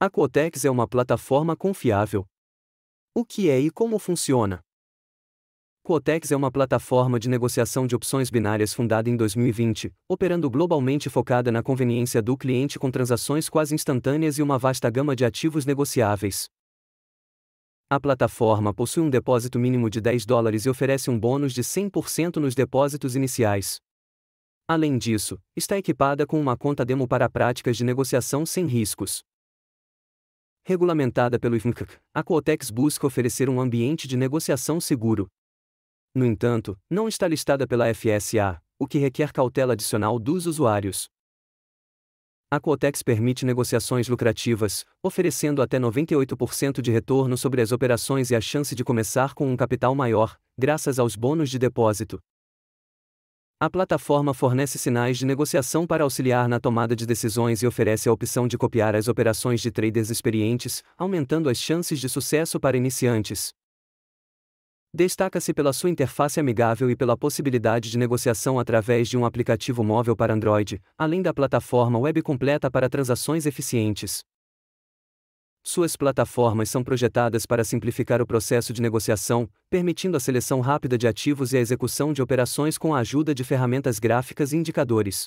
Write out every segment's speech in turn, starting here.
A Cotex é uma plataforma confiável. O que é e como funciona? Cotex é uma plataforma de negociação de opções binárias fundada em 2020, operando globalmente focada na conveniência do cliente com transações quase instantâneas e uma vasta gama de ativos negociáveis. A plataforma possui um depósito mínimo de 10 dólares e oferece um bônus de 100% nos depósitos iniciais. Além disso, está equipada com uma conta demo para práticas de negociação sem riscos regulamentada pelo IFMC, a Quotex busca oferecer um ambiente de negociação seguro. No entanto, não está listada pela FSA, o que requer cautela adicional dos usuários. A Quotex permite negociações lucrativas, oferecendo até 98% de retorno sobre as operações e a chance de começar com um capital maior, graças aos bônus de depósito. A plataforma fornece sinais de negociação para auxiliar na tomada de decisões e oferece a opção de copiar as operações de traders experientes, aumentando as chances de sucesso para iniciantes. Destaca-se pela sua interface amigável e pela possibilidade de negociação através de um aplicativo móvel para Android, além da plataforma web completa para transações eficientes. Suas plataformas são projetadas para simplificar o processo de negociação, permitindo a seleção rápida de ativos e a execução de operações com a ajuda de ferramentas gráficas e indicadores.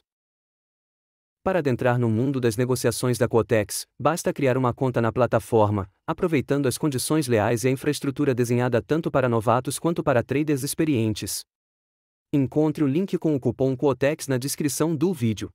Para adentrar no mundo das negociações da Quotex, basta criar uma conta na plataforma, aproveitando as condições leais e a infraestrutura desenhada tanto para novatos quanto para traders experientes. Encontre o link com o cupom Quotex na descrição do vídeo.